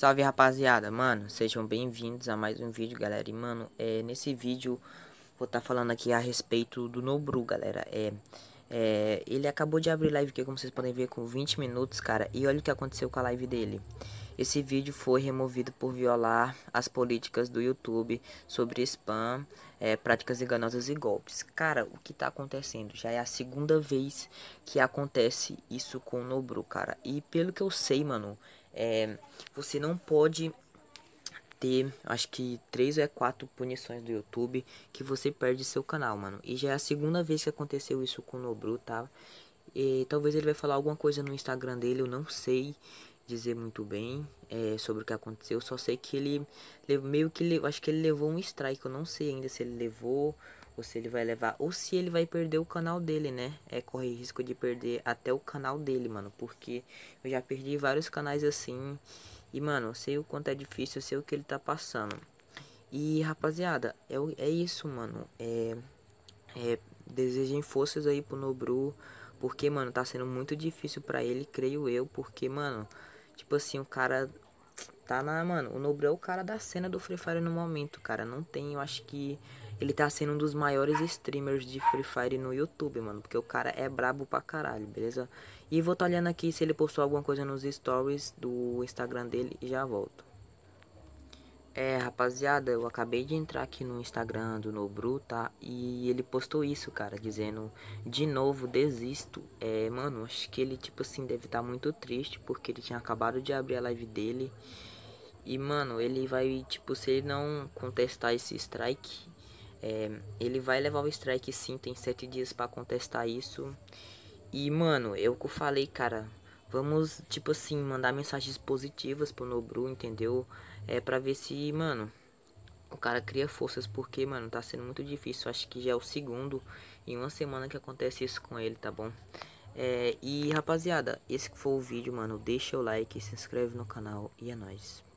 Salve rapaziada, mano, sejam bem-vindos a mais um vídeo, galera. E mano, é, nesse vídeo vou estar tá falando aqui a respeito do Nobru, galera. É, é, ele acabou de abrir live aqui, como vocês podem ver, com 20 minutos, cara. E olha o que aconteceu com a live dele. Esse vídeo foi removido por violar as políticas do YouTube sobre spam, é, práticas enganosas e golpes. Cara, o que tá acontecendo? Já é a segunda vez que acontece isso com o Nobru, cara. E pelo que eu sei, mano, é, você não pode ter, acho que três ou é quatro punições do YouTube que você perde seu canal, mano. E já é a segunda vez que aconteceu isso com o Nobru, tá? E talvez ele vai falar alguma coisa no Instagram dele, eu não sei dizer muito bem é, sobre o que aconteceu. Só sei que ele meio que acho que ele levou um strike, eu não sei ainda se ele levou se ele vai levar, ou se ele vai perder o canal dele, né? É correr risco de perder até o canal dele, mano, porque eu já perdi vários canais assim. E, mano, eu sei o quanto é difícil, eu sei o que ele tá passando. E, rapaziada, é, é isso, mano. É, é, desejem forças aí pro Nobru, porque, mano, tá sendo muito difícil para ele, creio eu, porque, mano, tipo assim, o cara tá na, mano, o Nobru é o cara da cena do Free Fire no momento, cara. Não tem, eu acho que ele tá sendo um dos maiores streamers de Free Fire no YouTube, mano, porque o cara é brabo pra caralho, beleza? E vou tá olhando aqui se ele postou alguma coisa nos stories do Instagram dele e já volto. É, rapaziada, eu acabei de entrar aqui no Instagram do Nobru, tá? E ele postou isso, cara, dizendo de novo, desisto. É, mano, acho que ele, tipo assim, deve estar tá muito triste porque ele tinha acabado de abrir a live dele. E, mano, ele vai, tipo, se ele não contestar esse strike, é, ele vai levar o strike sim, tem sete dias para contestar isso. E, mano, eu que falei, cara, vamos, tipo assim, mandar mensagens positivas pro Nobru, entendeu? É pra ver se, mano, o cara cria forças, porque, mano, tá sendo muito difícil. Acho que já é o segundo em uma semana que acontece isso com ele, tá bom? É, e rapaziada, esse que foi o vídeo, mano. Deixa o like, se inscreve no canal e é nóis.